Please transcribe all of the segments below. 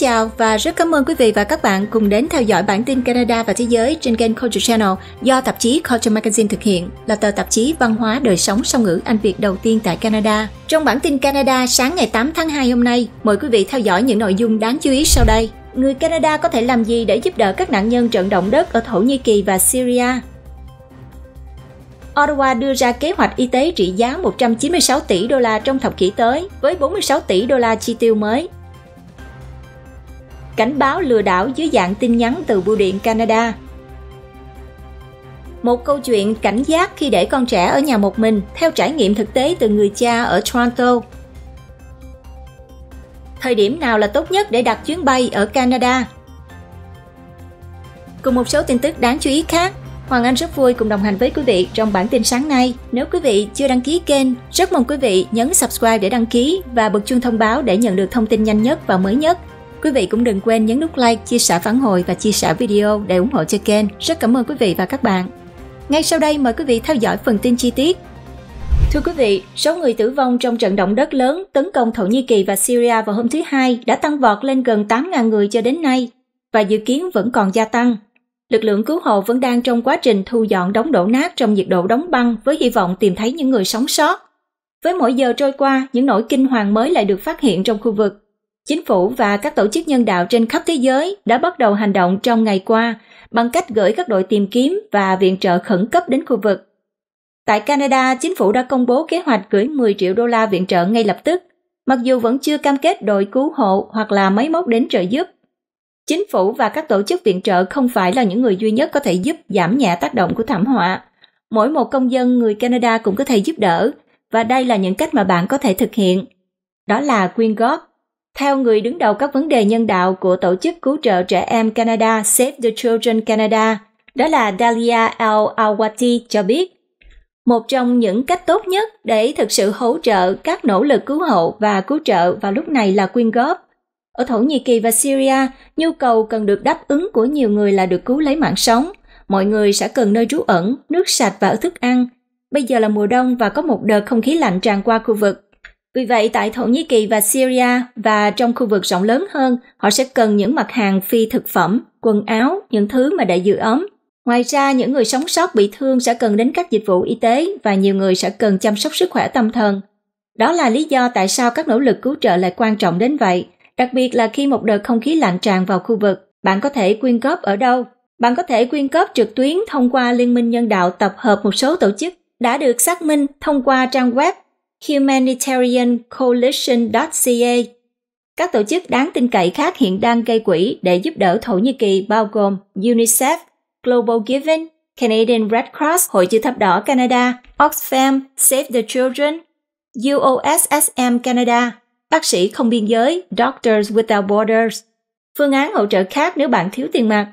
chào và rất cảm ơn quý vị và các bạn cùng đến theo dõi bản tin Canada và thế giới trên kênh Culture Channel do tạp chí Culture Magazine thực hiện, là tờ tạp chí văn hóa đời sống song ngữ Anh Việt đầu tiên tại Canada. Trong bản tin Canada sáng ngày 8 tháng 2 hôm nay, mời quý vị theo dõi những nội dung đáng chú ý sau đây. Người Canada có thể làm gì để giúp đỡ các nạn nhân trận động đất ở Thổ Nhĩ Kỳ và Syria? Ottawa đưa ra kế hoạch y tế trị giá 196 tỷ đô la trong thập kỷ tới, với 46 tỷ đô la chi tiêu mới cảnh báo lừa đảo dưới dạng tin nhắn từ Bưu điện Canada. Một câu chuyện cảnh giác khi để con trẻ ở nhà một mình theo trải nghiệm thực tế từ người cha ở Toronto. Thời điểm nào là tốt nhất để đặt chuyến bay ở Canada? Cùng một số tin tức đáng chú ý khác, Hoàng Anh rất vui cùng đồng hành với quý vị trong bản tin sáng nay. Nếu quý vị chưa đăng ký kênh, rất mong quý vị nhấn subscribe để đăng ký và bật chuông thông báo để nhận được thông tin nhanh nhất và mới nhất. Quý vị cũng đừng quên nhấn nút like, chia sẻ phản hồi và chia sẻ video để ủng hộ cho kênh. Rất cảm ơn quý vị và các bạn. Ngay sau đây mời quý vị theo dõi phần tin chi tiết. Thưa quý vị, số người tử vong trong trận động đất lớn tấn công Thổ Nhĩ Kỳ và Syria vào hôm thứ Hai đã tăng vọt lên gần 8.000 người cho đến nay và dự kiến vẫn còn gia tăng. Lực lượng cứu hộ vẫn đang trong quá trình thu dọn đống đổ nát trong nhiệt độ đóng băng với hy vọng tìm thấy những người sống sót. Với mỗi giờ trôi qua, những nỗi kinh hoàng mới lại được phát hiện trong khu vực. Chính phủ và các tổ chức nhân đạo trên khắp thế giới đã bắt đầu hành động trong ngày qua bằng cách gửi các đội tìm kiếm và viện trợ khẩn cấp đến khu vực. Tại Canada, chính phủ đã công bố kế hoạch gửi 10 triệu đô la viện trợ ngay lập tức, mặc dù vẫn chưa cam kết đội cứu hộ hoặc là máy móc đến trợ giúp. Chính phủ và các tổ chức viện trợ không phải là những người duy nhất có thể giúp giảm nhẹ tác động của thảm họa. Mỗi một công dân người Canada cũng có thể giúp đỡ, và đây là những cách mà bạn có thể thực hiện. Đó là quyên góp, theo người đứng đầu các vấn đề nhân đạo của Tổ chức Cứu trợ Trẻ Em Canada Save the Children Canada, đó là Dalia Al-Awati cho biết, một trong những cách tốt nhất để thực sự hỗ trợ các nỗ lực cứu hộ và cứu trợ vào lúc này là quyên góp. Ở Thổ Nhĩ Kỳ và Syria, nhu cầu cần được đáp ứng của nhiều người là được cứu lấy mạng sống. Mọi người sẽ cần nơi trú ẩn, nước sạch và thức ăn. Bây giờ là mùa đông và có một đợt không khí lạnh tràn qua khu vực. Vì vậy, tại Thổ Nhĩ Kỳ và Syria và trong khu vực rộng lớn hơn, họ sẽ cần những mặt hàng phi thực phẩm, quần áo, những thứ mà để giữ ấm. Ngoài ra, những người sống sót bị thương sẽ cần đến các dịch vụ y tế và nhiều người sẽ cần chăm sóc sức khỏe tâm thần. Đó là lý do tại sao các nỗ lực cứu trợ lại quan trọng đến vậy, đặc biệt là khi một đợt không khí lạnh tràn vào khu vực. Bạn có thể quyên góp ở đâu? Bạn có thể quyên góp trực tuyến thông qua Liên minh Nhân đạo tập hợp một số tổ chức đã được xác minh thông qua trang web humanitariancoalition.ca. Các tổ chức đáng tin cậy khác hiện đang gây quỹ để giúp đỡ Thổ Nhĩ Kỳ bao gồm UNICEF, Global Giving, Canadian Red Cross, Hội Chữ Thập Đỏ Canada, Oxfam, Save the Children, UOSSM Canada, Bác sĩ không biên giới, Doctors Without Borders. Phương án hỗ trợ khác nếu bạn thiếu tiền mặt.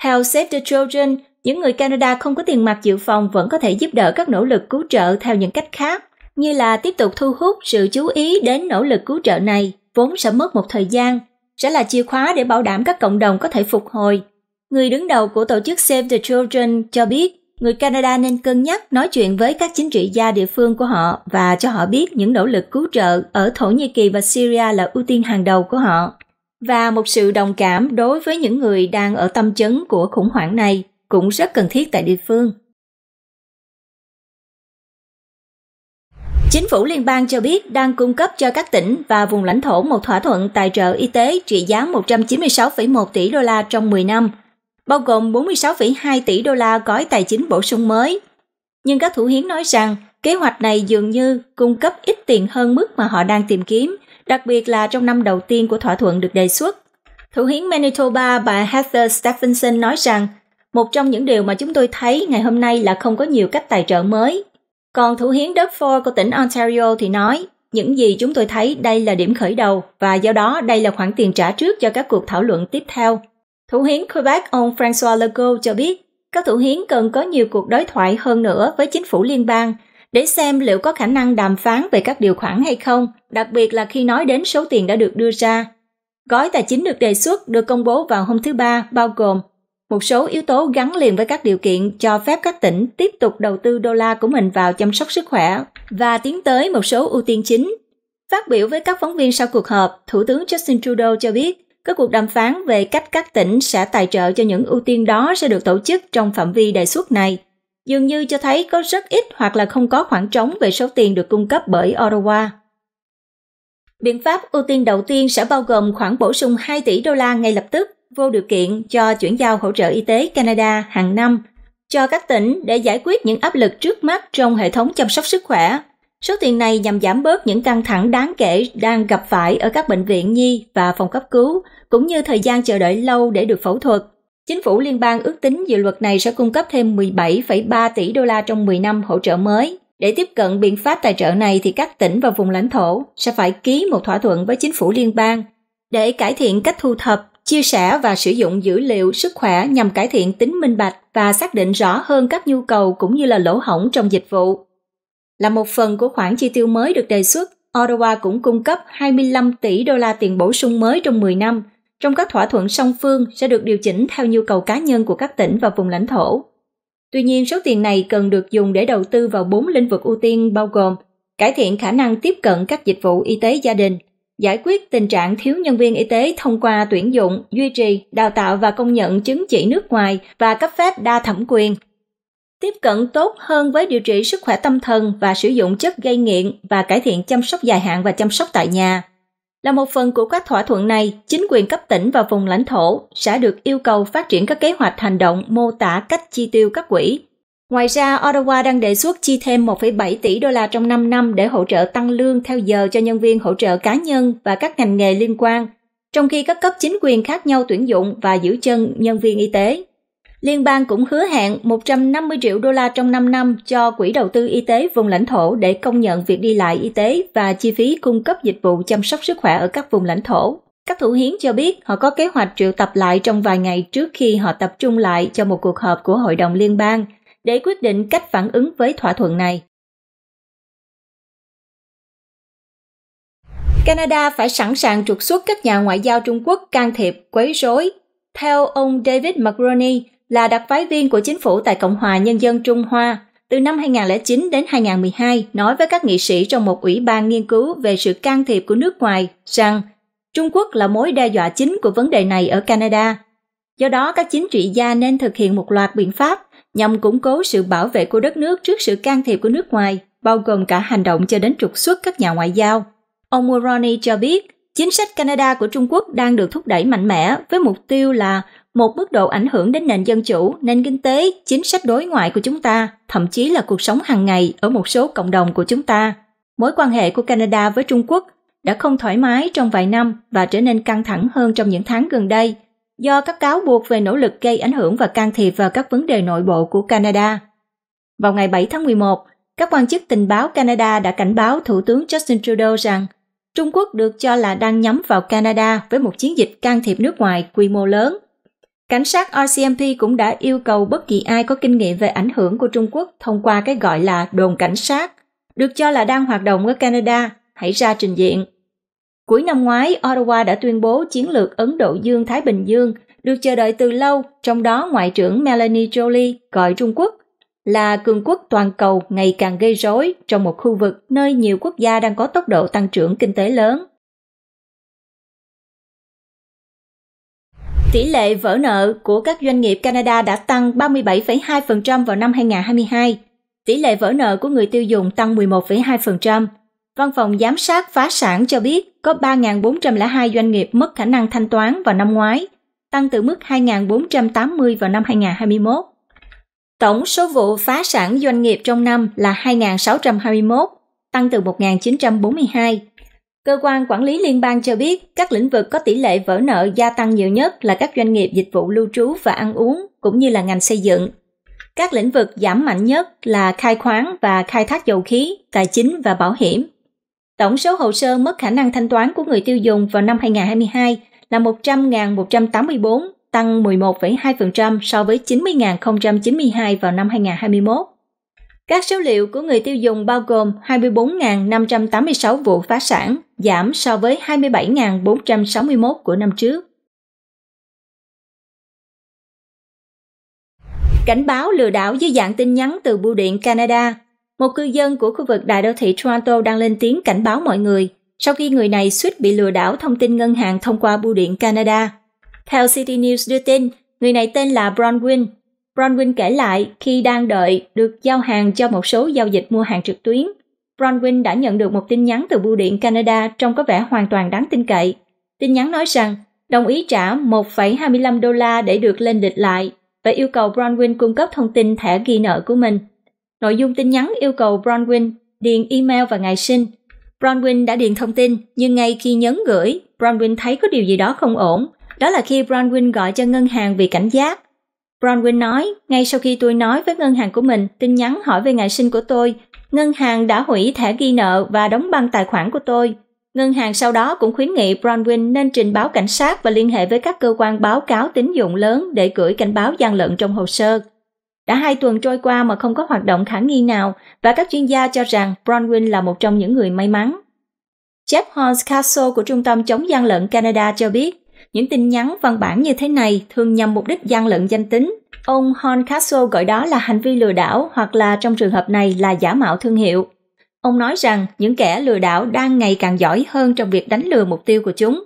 Theo Save the Children, những người Canada không có tiền mặt dự phòng vẫn có thể giúp đỡ các nỗ lực cứu trợ theo những cách khác như là tiếp tục thu hút sự chú ý đến nỗ lực cứu trợ này vốn sẽ mất một thời gian, sẽ là chìa khóa để bảo đảm các cộng đồng có thể phục hồi. Người đứng đầu của tổ chức Save the Children cho biết người Canada nên cân nhắc nói chuyện với các chính trị gia địa phương của họ và cho họ biết những nỗ lực cứu trợ ở Thổ Nhĩ Kỳ và Syria là ưu tiên hàng đầu của họ. Và một sự đồng cảm đối với những người đang ở tâm chấn của khủng hoảng này cũng rất cần thiết tại địa phương. Chính phủ liên bang cho biết đang cung cấp cho các tỉnh và vùng lãnh thổ một thỏa thuận tài trợ y tế trị giá 196,1 tỷ đô la trong 10 năm, bao gồm 46,2 tỷ đô la gói tài chính bổ sung mới. Nhưng các thủ hiến nói rằng kế hoạch này dường như cung cấp ít tiền hơn mức mà họ đang tìm kiếm, đặc biệt là trong năm đầu tiên của thỏa thuận được đề xuất. Thủ hiến Manitoba bà Heather Stephenson nói rằng, một trong những điều mà chúng tôi thấy ngày hôm nay là không có nhiều cách tài trợ mới còn thủ hiến Duford của tỉnh Ontario thì nói, những gì chúng tôi thấy đây là điểm khởi đầu và do đó đây là khoản tiền trả trước cho các cuộc thảo luận tiếp theo. Thủ hiến Quebec ông François Legault cho biết, các thủ hiến cần có nhiều cuộc đối thoại hơn nữa với chính phủ liên bang để xem liệu có khả năng đàm phán về các điều khoản hay không, đặc biệt là khi nói đến số tiền đã được đưa ra. Gói tài chính được đề xuất được công bố vào hôm thứ Ba bao gồm một số yếu tố gắn liền với các điều kiện cho phép các tỉnh tiếp tục đầu tư đô la của mình vào chăm sóc sức khỏe và tiến tới một số ưu tiên chính. Phát biểu với các phóng viên sau cuộc họp, Thủ tướng Justin Trudeau cho biết các cuộc đàm phán về cách các tỉnh sẽ tài trợ cho những ưu tiên đó sẽ được tổ chức trong phạm vi đề xuất này. Dường như cho thấy có rất ít hoặc là không có khoảng trống về số tiền được cung cấp bởi Ottawa. Biện pháp ưu tiên đầu tiên sẽ bao gồm khoản bổ sung 2 tỷ đô la ngay lập tức vô điều kiện cho chuyển giao hỗ trợ y tế Canada hàng năm cho các tỉnh để giải quyết những áp lực trước mắt trong hệ thống chăm sóc sức khỏe. Số tiền này nhằm giảm bớt những căng thẳng đáng kể đang gặp phải ở các bệnh viện nhi và phòng cấp cứu, cũng như thời gian chờ đợi lâu để được phẫu thuật. Chính phủ liên bang ước tính dự luật này sẽ cung cấp thêm 17,3 tỷ đô la trong 10 năm hỗ trợ mới. Để tiếp cận biện pháp tài trợ này thì các tỉnh và vùng lãnh thổ sẽ phải ký một thỏa thuận với chính phủ liên bang để cải thiện cách thu thập chia sẻ và sử dụng dữ liệu sức khỏe nhằm cải thiện tính minh bạch và xác định rõ hơn các nhu cầu cũng như là lỗ hổng trong dịch vụ. Là một phần của khoản chi tiêu mới được đề xuất, Ottawa cũng cung cấp 25 tỷ đô la tiền bổ sung mới trong 10 năm, trong các thỏa thuận song phương sẽ được điều chỉnh theo nhu cầu cá nhân của các tỉnh và vùng lãnh thổ. Tuy nhiên, số tiền này cần được dùng để đầu tư vào 4 lĩnh vực ưu tiên bao gồm cải thiện khả năng tiếp cận các dịch vụ y tế gia đình, giải quyết tình trạng thiếu nhân viên y tế thông qua tuyển dụng, duy trì, đào tạo và công nhận chứng chỉ nước ngoài và cấp phép đa thẩm quyền. Tiếp cận tốt hơn với điều trị sức khỏe tâm thần và sử dụng chất gây nghiện và cải thiện chăm sóc dài hạn và chăm sóc tại nhà. Là một phần của các thỏa thuận này, chính quyền cấp tỉnh và vùng lãnh thổ sẽ được yêu cầu phát triển các kế hoạch hành động mô tả cách chi tiêu các quỹ Ngoài ra, Ottawa đang đề xuất chi thêm 1,7 tỷ đô la trong 5 năm để hỗ trợ tăng lương theo giờ cho nhân viên hỗ trợ cá nhân và các ngành nghề liên quan, trong khi các cấp chính quyền khác nhau tuyển dụng và giữ chân nhân viên y tế. Liên bang cũng hứa hẹn 150 triệu đô la trong 5 năm cho Quỹ đầu tư y tế vùng lãnh thổ để công nhận việc đi lại y tế và chi phí cung cấp dịch vụ chăm sóc sức khỏe ở các vùng lãnh thổ. Các thủ hiến cho biết họ có kế hoạch triệu tập lại trong vài ngày trước khi họ tập trung lại cho một cuộc họp của Hội đồng Liên bang – để quyết định cách phản ứng với thỏa thuận này. Canada phải sẵn sàng trục xuất các nhà ngoại giao Trung Quốc can thiệp, quấy rối. Theo ông David Mulroney, là đặc phái viên của chính phủ tại Cộng hòa Nhân dân Trung Hoa, từ năm 2009 đến 2012 nói với các nghị sĩ trong một ủy ban nghiên cứu về sự can thiệp của nước ngoài rằng Trung Quốc là mối đe dọa chính của vấn đề này ở Canada. Do đó, các chính trị gia nên thực hiện một loạt biện pháp nhằm củng cố sự bảo vệ của đất nước trước sự can thiệp của nước ngoài, bao gồm cả hành động cho đến trục xuất các nhà ngoại giao. Ông Mulroney cho biết, chính sách Canada của Trung Quốc đang được thúc đẩy mạnh mẽ với mục tiêu là một mức độ ảnh hưởng đến nền dân chủ, nền kinh tế, chính sách đối ngoại của chúng ta, thậm chí là cuộc sống hàng ngày ở một số cộng đồng của chúng ta. Mối quan hệ của Canada với Trung Quốc đã không thoải mái trong vài năm và trở nên căng thẳng hơn trong những tháng gần đây do các cáo buộc về nỗ lực gây ảnh hưởng và can thiệp vào các vấn đề nội bộ của Canada. Vào ngày 7 tháng 11, các quan chức tình báo Canada đã cảnh báo Thủ tướng Justin Trudeau rằng Trung Quốc được cho là đang nhắm vào Canada với một chiến dịch can thiệp nước ngoài quy mô lớn. Cảnh sát RCMP cũng đã yêu cầu bất kỳ ai có kinh nghiệm về ảnh hưởng của Trung Quốc thông qua cái gọi là đồn cảnh sát, được cho là đang hoạt động ở Canada, hãy ra trình diện. Cuối năm ngoái, Ottawa đã tuyên bố chiến lược Ấn Độ Dương-Thái Bình Dương được chờ đợi từ lâu, trong đó Ngoại trưởng Melanie Jolie gọi Trung Quốc là cường quốc toàn cầu ngày càng gây rối trong một khu vực nơi nhiều quốc gia đang có tốc độ tăng trưởng kinh tế lớn. Tỷ lệ vỡ nợ của các doanh nghiệp Canada đã tăng 37,2% vào năm 2022. Tỷ lệ vỡ nợ của người tiêu dùng tăng 11,2%. Văn phòng giám sát phá sản cho biết có 3.402 doanh nghiệp mất khả năng thanh toán vào năm ngoái, tăng từ mức 2.480 vào năm 2021. Tổng số vụ phá sản doanh nghiệp trong năm là 2.621, tăng từ 1.942. Cơ quan quản lý liên bang cho biết các lĩnh vực có tỷ lệ vỡ nợ gia tăng nhiều nhất là các doanh nghiệp dịch vụ lưu trú và ăn uống cũng như là ngành xây dựng. Các lĩnh vực giảm mạnh nhất là khai khoáng và khai thác dầu khí, tài chính và bảo hiểm. Tổng số hồ sơ mất khả năng thanh toán của người tiêu dùng vào năm 2022 là 100.184, tăng 11,2% so với 90.092 vào năm 2021. Các số liệu của người tiêu dùng bao gồm 24.586 vụ phá sản, giảm so với 27.461 của năm trước. Cảnh báo lừa đảo dưới dạng tin nhắn từ Bưu điện Canada một cư dân của khu vực đại đô thị Toronto đang lên tiếng cảnh báo mọi người sau khi người này suýt bị lừa đảo thông tin ngân hàng thông qua bưu điện Canada. Theo City News đưa tin, người này tên là Bronwyn. Bronwyn kể lại khi đang đợi được giao hàng cho một số giao dịch mua hàng trực tuyến. Bronwyn đã nhận được một tin nhắn từ bưu điện Canada trông có vẻ hoàn toàn đáng tin cậy. Tin nhắn nói rằng đồng ý trả 1,25 đô la để được lên lịch lại và yêu cầu Bronwyn cung cấp thông tin thẻ ghi nợ của mình. Nội dung tin nhắn yêu cầu Bronwyn điền email và ngày sinh. Bronwyn đã điền thông tin, nhưng ngay khi nhấn gửi, Bronwyn thấy có điều gì đó không ổn. Đó là khi Bronwyn gọi cho ngân hàng vì cảnh giác. Bronwyn nói, ngay sau khi tôi nói với ngân hàng của mình, tin nhắn hỏi về ngày sinh của tôi, ngân hàng đã hủy thẻ ghi nợ và đóng băng tài khoản của tôi. Ngân hàng sau đó cũng khuyến nghị Bronwyn nên trình báo cảnh sát và liên hệ với các cơ quan báo cáo tín dụng lớn để gửi cảnh báo gian lận trong hồ sơ. Đã hai tuần trôi qua mà không có hoạt động khả nghi nào và các chuyên gia cho rằng Bronwyn là một trong những người may mắn. Jeff Horns Castle của Trung tâm chống gian lận Canada cho biết, những tin nhắn văn bản như thế này thường nhằm mục đích gian lận danh tính. Ông Horn Castle gọi đó là hành vi lừa đảo hoặc là trong trường hợp này là giả mạo thương hiệu. Ông nói rằng những kẻ lừa đảo đang ngày càng giỏi hơn trong việc đánh lừa mục tiêu của chúng.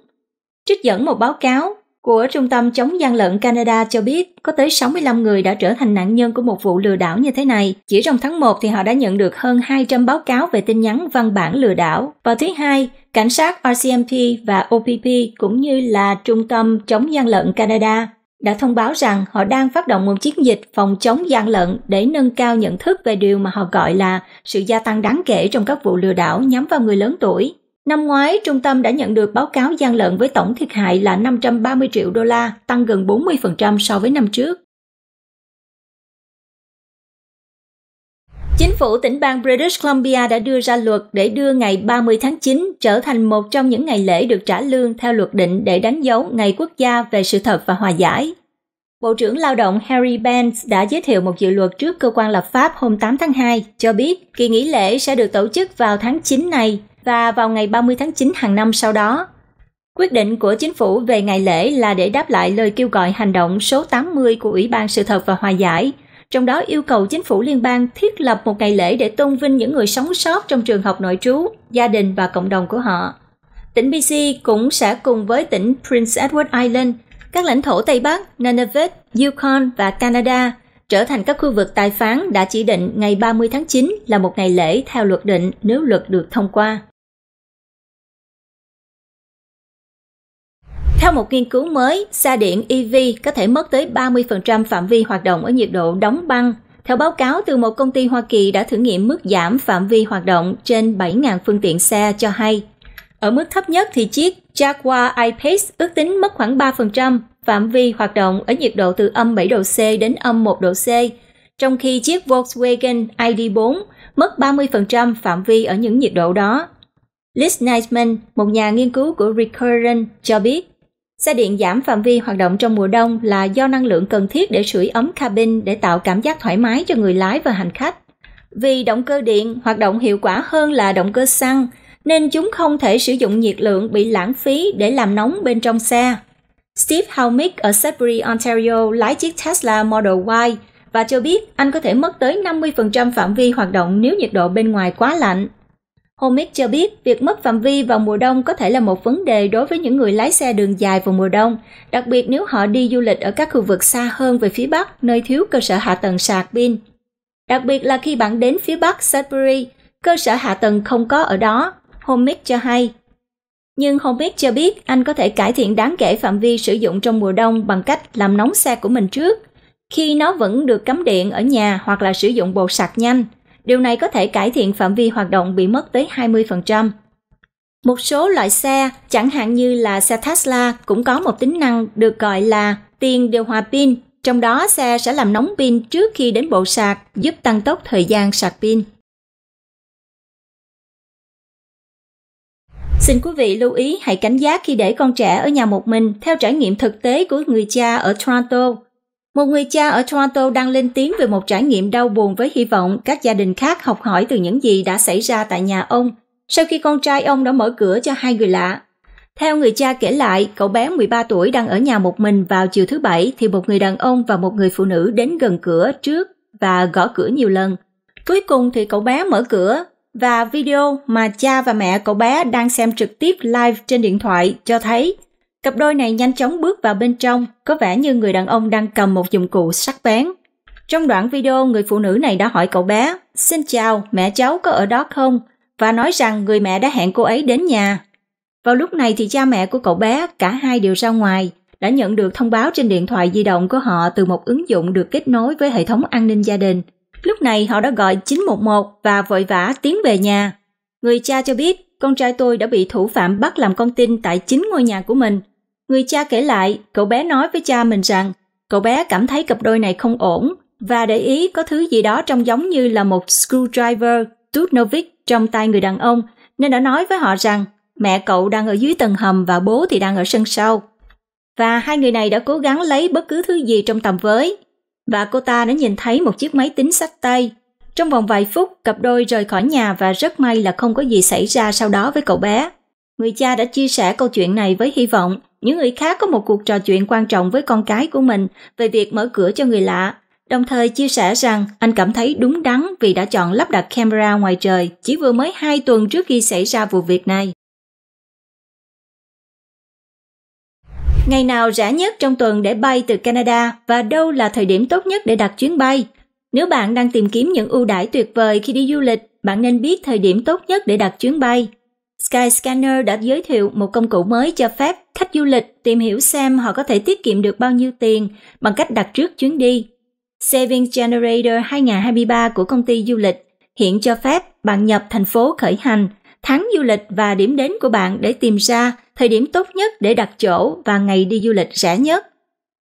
Trích dẫn một báo cáo, của Trung tâm chống gian lận Canada cho biết có tới 65 người đã trở thành nạn nhân của một vụ lừa đảo như thế này. Chỉ trong tháng 1 thì họ đã nhận được hơn 200 báo cáo về tin nhắn văn bản lừa đảo. Vào thứ hai, cảnh sát RCMP và OPP cũng như là Trung tâm chống gian lận Canada đã thông báo rằng họ đang phát động một chiến dịch phòng chống gian lận để nâng cao nhận thức về điều mà họ gọi là sự gia tăng đáng kể trong các vụ lừa đảo nhắm vào người lớn tuổi Năm ngoái, trung tâm đã nhận được báo cáo gian lận với tổng thiệt hại là 530 triệu đô la, tăng gần 40% so với năm trước. Chính phủ tỉnh bang British Columbia đã đưa ra luật để đưa ngày 30 tháng 9 trở thành một trong những ngày lễ được trả lương theo luật định để đánh dấu Ngày Quốc gia về sự thật và hòa giải. Bộ trưởng Lao động Harry Benz đã giới thiệu một dự luật trước cơ quan lập pháp hôm 8 tháng 2, cho biết kỳ nghỉ lễ sẽ được tổ chức vào tháng 9 này và vào ngày 30 tháng 9 hàng năm sau đó. Quyết định của chính phủ về ngày lễ là để đáp lại lời kêu gọi hành động số 80 của Ủy ban Sự thật và Hòa giải, trong đó yêu cầu chính phủ liên bang thiết lập một ngày lễ để tôn vinh những người sống sót trong trường học nội trú, gia đình và cộng đồng của họ. Tỉnh BC cũng sẽ cùng với tỉnh Prince Edward Island, các lãnh thổ Tây Bắc, Nunavut, Yukon và Canada trở thành các khu vực tài phán đã chỉ định ngày 30 tháng 9 là một ngày lễ theo luật định nếu luật được thông qua. Theo một nghiên cứu mới, xe điện EV có thể mất tới 30% phạm vi hoạt động ở nhiệt độ đóng băng. Theo báo cáo từ một công ty Hoa Kỳ đã thử nghiệm mức giảm phạm vi hoạt động trên 7.000 phương tiện xe cho hay. Ở mức thấp nhất thì chiếc Jaguar I-Pace ước tính mất khoảng 3% phạm vi hoạt động ở nhiệt độ từ âm 7 độ C đến âm 1 độ C, trong khi chiếc Volkswagen ID4 mất 30% phạm vi ở những nhiệt độ đó. Liz Nightman, một nhà nghiên cứu của Recurrent, cho biết Xe điện giảm phạm vi hoạt động trong mùa đông là do năng lượng cần thiết để sưởi ấm cabin để tạo cảm giác thoải mái cho người lái và hành khách. Vì động cơ điện hoạt động hiệu quả hơn là động cơ xăng, nên chúng không thể sử dụng nhiệt lượng bị lãng phí để làm nóng bên trong xe. Steve Halmick ở Sudbury, Ontario lái chiếc Tesla Model Y và cho biết anh có thể mất tới 50% phạm vi hoạt động nếu nhiệt độ bên ngoài quá lạnh. Homick cho biết việc mất phạm vi vào mùa đông có thể là một vấn đề đối với những người lái xe đường dài vào mùa đông, đặc biệt nếu họ đi du lịch ở các khu vực xa hơn về phía Bắc, nơi thiếu cơ sở hạ tầng sạc pin. Đặc biệt là khi bạn đến phía Bắc Sudbury, cơ sở hạ tầng không có ở đó, Homick cho hay. Nhưng Homick cho biết anh có thể cải thiện đáng kể phạm vi sử dụng trong mùa đông bằng cách làm nóng xe của mình trước, khi nó vẫn được cắm điện ở nhà hoặc là sử dụng bộ sạc nhanh – Điều này có thể cải thiện phạm vi hoạt động bị mất tới 20%. Một số loại xe, chẳng hạn như là xe Tesla, cũng có một tính năng được gọi là tiền điều hòa pin. Trong đó xe sẽ làm nóng pin trước khi đến bộ sạc, giúp tăng tốc thời gian sạc pin. Xin quý vị lưu ý hãy cảnh giác khi để con trẻ ở nhà một mình theo trải nghiệm thực tế của người cha ở Toronto. Một người cha ở Toronto đang lên tiếng về một trải nghiệm đau buồn với hy vọng các gia đình khác học hỏi từ những gì đã xảy ra tại nhà ông sau khi con trai ông đã mở cửa cho hai người lạ. Theo người cha kể lại, cậu bé 13 tuổi đang ở nhà một mình vào chiều thứ Bảy thì một người đàn ông và một người phụ nữ đến gần cửa trước và gõ cửa nhiều lần. Cuối cùng thì cậu bé mở cửa và video mà cha và mẹ cậu bé đang xem trực tiếp live trên điện thoại cho thấy Cặp đôi này nhanh chóng bước vào bên trong, có vẻ như người đàn ông đang cầm một dụng cụ sắc bén. Trong đoạn video, người phụ nữ này đã hỏi cậu bé, xin chào, mẹ cháu có ở đó không? Và nói rằng người mẹ đã hẹn cô ấy đến nhà. Vào lúc này thì cha mẹ của cậu bé, cả hai đều ra ngoài, đã nhận được thông báo trên điện thoại di động của họ từ một ứng dụng được kết nối với hệ thống an ninh gia đình. Lúc này họ đã gọi 911 và vội vã tiến về nhà. Người cha cho biết con trai tôi đã bị thủ phạm bắt làm con tin tại chính ngôi nhà của mình. Người cha kể lại, cậu bé nói với cha mình rằng cậu bé cảm thấy cặp đôi này không ổn và để ý có thứ gì đó trông giống như là một screwdriver Tutnovik trong tay người đàn ông nên đã nói với họ rằng mẹ cậu đang ở dưới tầng hầm và bố thì đang ở sân sau. Và hai người này đã cố gắng lấy bất cứ thứ gì trong tầm với. Và cô ta đã nhìn thấy một chiếc máy tính sách tay trong vòng vài phút, cặp đôi rời khỏi nhà và rất may là không có gì xảy ra sau đó với cậu bé. Người cha đã chia sẻ câu chuyện này với hy vọng những người khác có một cuộc trò chuyện quan trọng với con cái của mình về việc mở cửa cho người lạ, đồng thời chia sẻ rằng anh cảm thấy đúng đắn vì đã chọn lắp đặt camera ngoài trời chỉ vừa mới 2 tuần trước khi xảy ra vụ việc này. Ngày nào rẻ nhất trong tuần để bay từ Canada và đâu là thời điểm tốt nhất để đặt chuyến bay? Nếu bạn đang tìm kiếm những ưu đãi tuyệt vời khi đi du lịch, bạn nên biết thời điểm tốt nhất để đặt chuyến bay. Skyscanner đã giới thiệu một công cụ mới cho phép khách du lịch tìm hiểu xem họ có thể tiết kiệm được bao nhiêu tiền bằng cách đặt trước chuyến đi. Saving Generator 2023 của công ty du lịch hiện cho phép bạn nhập thành phố khởi hành, tháng du lịch và điểm đến của bạn để tìm ra thời điểm tốt nhất để đặt chỗ và ngày đi du lịch rẻ nhất.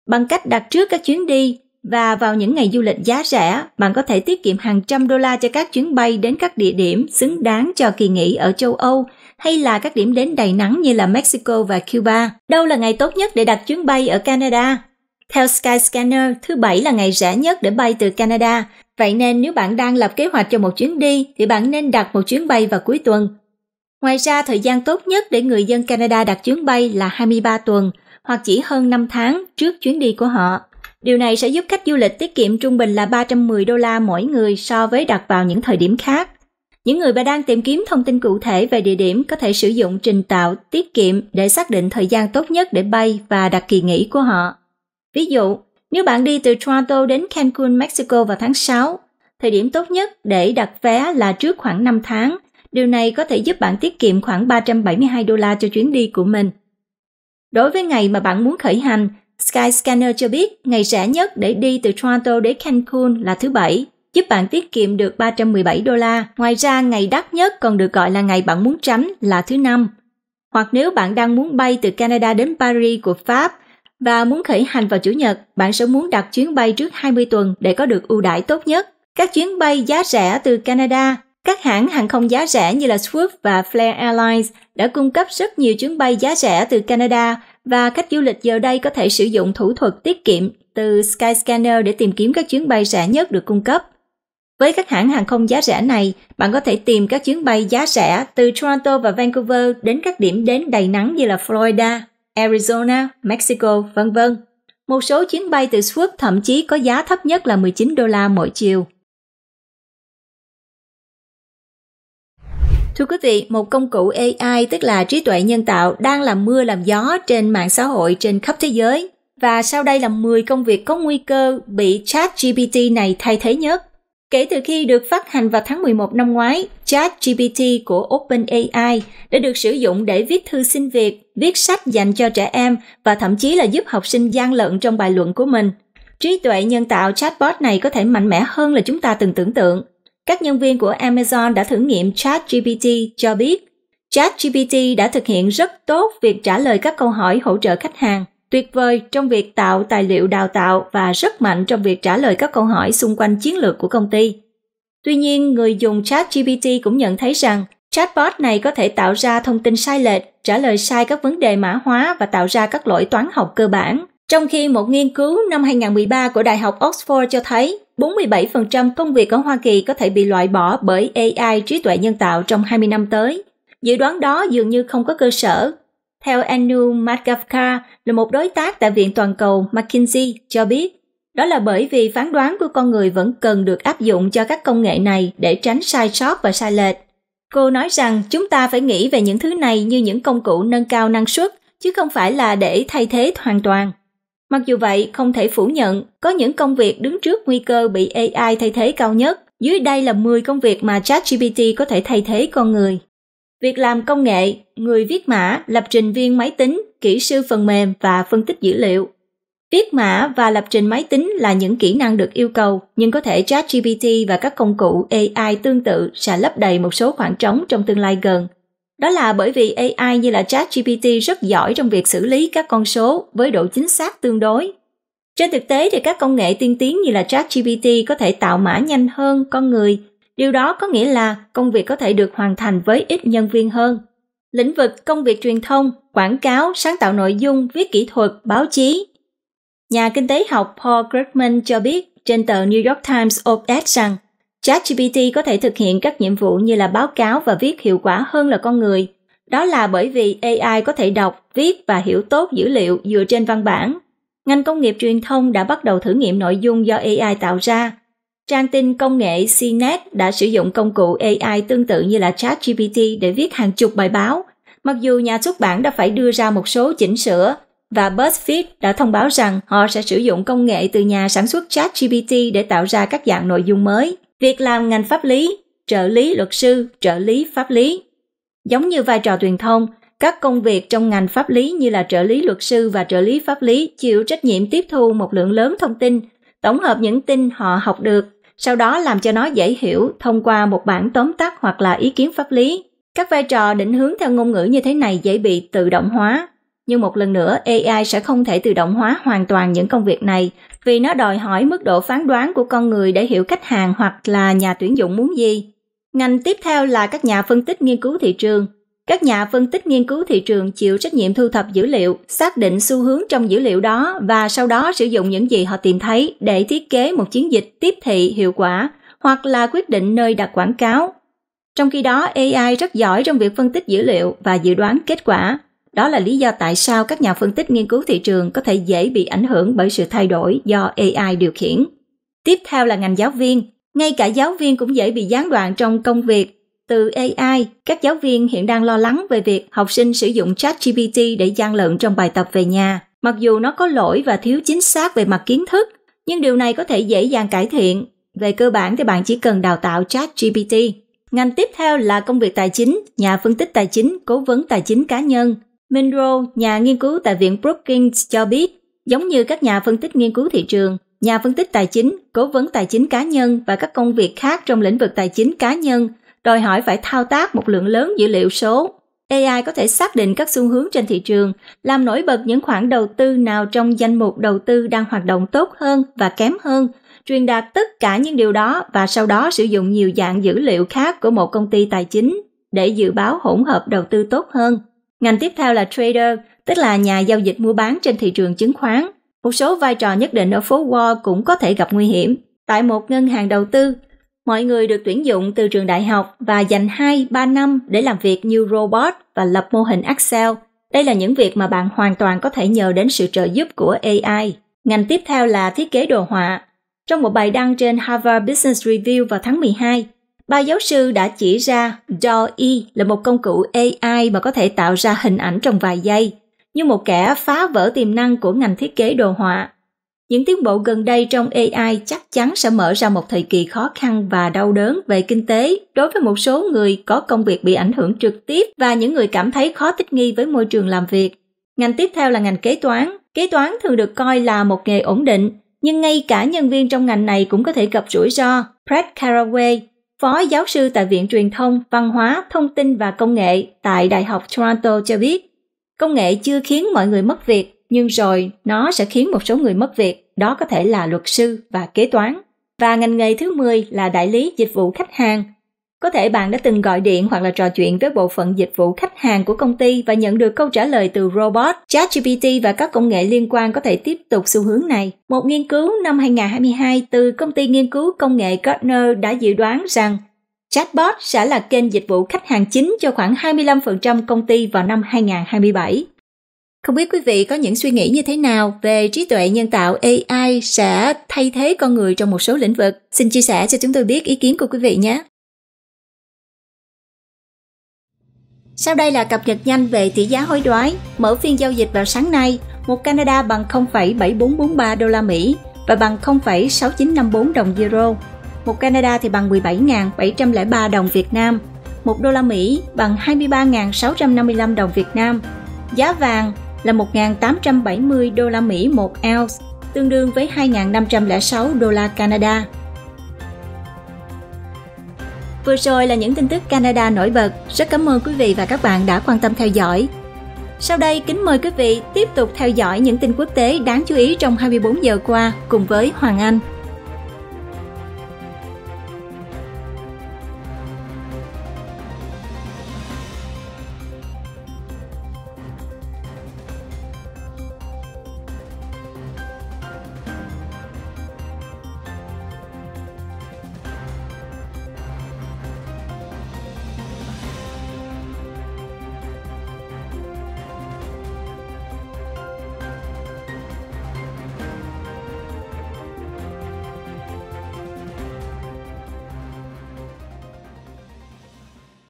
Bằng cách đặt trước các chuyến đi, và vào những ngày du lịch giá rẻ, bạn có thể tiết kiệm hàng trăm đô la cho các chuyến bay đến các địa điểm xứng đáng cho kỳ nghỉ ở châu Âu hay là các điểm đến đầy nắng như là Mexico và Cuba. Đâu là ngày tốt nhất để đặt chuyến bay ở Canada? Theo Skyscanner, thứ Bảy là ngày rẻ nhất để bay từ Canada. Vậy nên nếu bạn đang lập kế hoạch cho một chuyến đi, thì bạn nên đặt một chuyến bay vào cuối tuần. Ngoài ra, thời gian tốt nhất để người dân Canada đặt chuyến bay là 23 tuần, hoặc chỉ hơn 5 tháng trước chuyến đi của họ. Điều này sẽ giúp khách du lịch tiết kiệm trung bình là 310 đô la mỗi người so với đặt vào những thời điểm khác. Những người mà đang tìm kiếm thông tin cụ thể về địa điểm có thể sử dụng trình tạo tiết kiệm để xác định thời gian tốt nhất để bay và đặt kỳ nghỉ của họ. Ví dụ, nếu bạn đi từ Toronto đến Cancun, Mexico vào tháng 6, thời điểm tốt nhất để đặt vé là trước khoảng 5 tháng. Điều này có thể giúp bạn tiết kiệm khoảng 372 đô la cho chuyến đi của mình. Đối với ngày mà bạn muốn khởi hành, Skyscanner cho biết ngày rẻ nhất để đi từ Toronto đến Cancun là thứ Bảy, giúp bạn tiết kiệm được 317 đô la. Ngoài ra, ngày đắt nhất còn được gọi là ngày bạn muốn tránh là thứ Năm. Hoặc nếu bạn đang muốn bay từ Canada đến Paris của Pháp và muốn khởi hành vào Chủ nhật, bạn sẽ muốn đặt chuyến bay trước 20 tuần để có được ưu đãi tốt nhất. Các chuyến bay giá rẻ từ Canada các hãng hàng không giá rẻ như là Swoop và Flair Airlines đã cung cấp rất nhiều chuyến bay giá rẻ từ Canada và khách du lịch giờ đây có thể sử dụng thủ thuật tiết kiệm từ Skyscanner để tìm kiếm các chuyến bay rẻ nhất được cung cấp. Với các hãng hàng không giá rẻ này, bạn có thể tìm các chuyến bay giá rẻ từ Toronto và Vancouver đến các điểm đến đầy nắng như là Florida, Arizona, Mexico, vân vân. Một số chuyến bay từ Swoop thậm chí có giá thấp nhất là 19 đô la mỗi chiều. Thưa quý vị, một công cụ AI tức là trí tuệ nhân tạo đang làm mưa làm gió trên mạng xã hội trên khắp thế giới. Và sau đây là 10 công việc có nguy cơ bị Chat GPT này thay thế nhất. Kể từ khi được phát hành vào tháng 11 năm ngoái, Chat GPT của OpenAI đã được sử dụng để viết thư xin việc, viết sách dành cho trẻ em và thậm chí là giúp học sinh gian lận trong bài luận của mình. Trí tuệ nhân tạo chatbot này có thể mạnh mẽ hơn là chúng ta từng tưởng tượng các nhân viên của Amazon đã thử nghiệm ChatGPT cho biết ChatGPT đã thực hiện rất tốt việc trả lời các câu hỏi hỗ trợ khách hàng, tuyệt vời trong việc tạo tài liệu đào tạo và rất mạnh trong việc trả lời các câu hỏi xung quanh chiến lược của công ty. Tuy nhiên, người dùng ChatGPT cũng nhận thấy rằng chatbot này có thể tạo ra thông tin sai lệch, trả lời sai các vấn đề mã hóa và tạo ra các lỗi toán học cơ bản. Trong khi một nghiên cứu năm 2013 của Đại học Oxford cho thấy 47% công việc ở Hoa Kỳ có thể bị loại bỏ bởi AI trí tuệ nhân tạo trong 20 năm tới. Dự đoán đó dường như không có cơ sở. Theo Anu Madgavkar, là một đối tác tại Viện Toàn cầu McKinsey cho biết, đó là bởi vì phán đoán của con người vẫn cần được áp dụng cho các công nghệ này để tránh sai sót và sai lệch. Cô nói rằng chúng ta phải nghĩ về những thứ này như những công cụ nâng cao năng suất, chứ không phải là để thay thế hoàn toàn. Mặc dù vậy, không thể phủ nhận, có những công việc đứng trước nguy cơ bị AI thay thế cao nhất. Dưới đây là 10 công việc mà ChatGPT có thể thay thế con người. Việc làm công nghệ, người viết mã, lập trình viên máy tính, kỹ sư phần mềm và phân tích dữ liệu. Viết mã và lập trình máy tính là những kỹ năng được yêu cầu, nhưng có thể ChatGPT và các công cụ AI tương tự sẽ lấp đầy một số khoảng trống trong tương lai gần đó là bởi vì AI như là ChatGPT rất giỏi trong việc xử lý các con số với độ chính xác tương đối. Trên thực tế thì các công nghệ tiên tiến như là ChatGPT có thể tạo mã nhanh hơn con người. Điều đó có nghĩa là công việc có thể được hoàn thành với ít nhân viên hơn. Lĩnh vực công việc truyền thông, quảng cáo, sáng tạo nội dung, viết kỹ thuật, báo chí. Nhà kinh tế học Paul Krugman cho biết trên tờ New York Times op-ed rằng ChatGPT có thể thực hiện các nhiệm vụ như là báo cáo và viết hiệu quả hơn là con người. Đó là bởi vì AI có thể đọc, viết và hiểu tốt dữ liệu dựa trên văn bản. Ngành công nghiệp truyền thông đã bắt đầu thử nghiệm nội dung do AI tạo ra. Trang tin công nghệ CNET đã sử dụng công cụ AI tương tự như là ChatGPT để viết hàng chục bài báo, mặc dù nhà xuất bản đã phải đưa ra một số chỉnh sửa và BuzzFeed đã thông báo rằng họ sẽ sử dụng công nghệ từ nhà sản xuất ChatGPT để tạo ra các dạng nội dung mới việc làm ngành pháp lý, trợ lý luật sư, trợ lý pháp lý. Giống như vai trò truyền thông, các công việc trong ngành pháp lý như là trợ lý luật sư và trợ lý pháp lý chịu trách nhiệm tiếp thu một lượng lớn thông tin, tổng hợp những tin họ học được, sau đó làm cho nó dễ hiểu thông qua một bản tóm tắt hoặc là ý kiến pháp lý. Các vai trò định hướng theo ngôn ngữ như thế này dễ bị tự động hóa. Nhưng một lần nữa, AI sẽ không thể tự động hóa hoàn toàn những công việc này vì nó đòi hỏi mức độ phán đoán của con người để hiểu khách hàng hoặc là nhà tuyển dụng muốn gì. Ngành tiếp theo là các nhà phân tích nghiên cứu thị trường. Các nhà phân tích nghiên cứu thị trường chịu trách nhiệm thu thập dữ liệu, xác định xu hướng trong dữ liệu đó và sau đó sử dụng những gì họ tìm thấy để thiết kế một chiến dịch tiếp thị hiệu quả hoặc là quyết định nơi đặt quảng cáo. Trong khi đó, AI rất giỏi trong việc phân tích dữ liệu và dự đoán kết quả, đó là lý do tại sao các nhà phân tích nghiên cứu thị trường có thể dễ bị ảnh hưởng bởi sự thay đổi do AI điều khiển. Tiếp theo là ngành giáo viên, ngay cả giáo viên cũng dễ bị gián đoạn trong công việc. Từ AI, các giáo viên hiện đang lo lắng về việc học sinh sử dụng ChatGPT để gian lận trong bài tập về nhà. Mặc dù nó có lỗi và thiếu chính xác về mặt kiến thức, nhưng điều này có thể dễ dàng cải thiện. Về cơ bản thì bạn chỉ cần đào tạo ChatGPT. Ngành tiếp theo là công việc tài chính, nhà phân tích tài chính, cố vấn tài chính cá nhân. Minro, nhà nghiên cứu tại Viện Brookings cho biết, giống như các nhà phân tích nghiên cứu thị trường, nhà phân tích tài chính, cố vấn tài chính cá nhân và các công việc khác trong lĩnh vực tài chính cá nhân đòi hỏi phải thao tác một lượng lớn dữ liệu số. AI có thể xác định các xu hướng trên thị trường, làm nổi bật những khoản đầu tư nào trong danh mục đầu tư đang hoạt động tốt hơn và kém hơn, truyền đạt tất cả những điều đó và sau đó sử dụng nhiều dạng dữ liệu khác của một công ty tài chính để dự báo hỗn hợp đầu tư tốt hơn. Ngành tiếp theo là trader, tức là nhà giao dịch mua bán trên thị trường chứng khoán. Một số vai trò nhất định ở phố Wall cũng có thể gặp nguy hiểm. Tại một ngân hàng đầu tư, mọi người được tuyển dụng từ trường đại học và dành 2-3 năm để làm việc như robot và lập mô hình Excel. Đây là những việc mà bạn hoàn toàn có thể nhờ đến sự trợ giúp của AI. Ngành tiếp theo là thiết kế đồ họa. Trong một bài đăng trên Harvard Business Review vào tháng 12, Ba giáo sư đã chỉ ra DALL-E là một công cụ AI mà có thể tạo ra hình ảnh trong vài giây, như một kẻ phá vỡ tiềm năng của ngành thiết kế đồ họa. Những tiến bộ gần đây trong AI chắc chắn sẽ mở ra một thời kỳ khó khăn và đau đớn về kinh tế đối với một số người có công việc bị ảnh hưởng trực tiếp và những người cảm thấy khó thích nghi với môi trường làm việc. Ngành tiếp theo là ngành kế toán. Kế toán thường được coi là một nghề ổn định, nhưng ngay cả nhân viên trong ngành này cũng có thể gặp rủi ro. Brad Caraway, Phó giáo sư tại Viện Truyền thông, Văn hóa, Thông tin và Công nghệ tại Đại học Toronto cho biết, công nghệ chưa khiến mọi người mất việc, nhưng rồi nó sẽ khiến một số người mất việc, đó có thể là luật sư và kế toán. Và ngành nghề thứ 10 là đại lý dịch vụ khách hàng, có thể bạn đã từng gọi điện hoặc là trò chuyện với bộ phận dịch vụ khách hàng của công ty và nhận được câu trả lời từ robot. ChatGPT và các công nghệ liên quan có thể tiếp tục xu hướng này. Một nghiên cứu năm 2022 từ công ty nghiên cứu công nghệ Gartner đã dự đoán rằng chatbot sẽ là kênh dịch vụ khách hàng chính cho khoảng 25% công ty vào năm 2027. Không biết quý vị có những suy nghĩ như thế nào về trí tuệ nhân tạo AI sẽ thay thế con người trong một số lĩnh vực? Xin chia sẻ cho chúng tôi biết ý kiến của quý vị nhé. Sau đây là cập nhật nhanh về tỷ giá hối đoái. Mở phiên giao dịch vào sáng nay, một Canada bằng 0,7443 đô la Mỹ và bằng 0,6954 đồng euro. Một Canada thì bằng 17.703 đồng Việt Nam. Một đô la Mỹ bằng 23.655 đồng Việt Nam. Giá vàng là 1.870 đô la Mỹ một ounce, tương đương với 2.506 đô la Canada. Vừa rồi là những tin tức Canada nổi bật. Rất cảm ơn quý vị và các bạn đã quan tâm theo dõi. Sau đây, kính mời quý vị tiếp tục theo dõi những tin quốc tế đáng chú ý trong 24 giờ qua cùng với Hoàng Anh.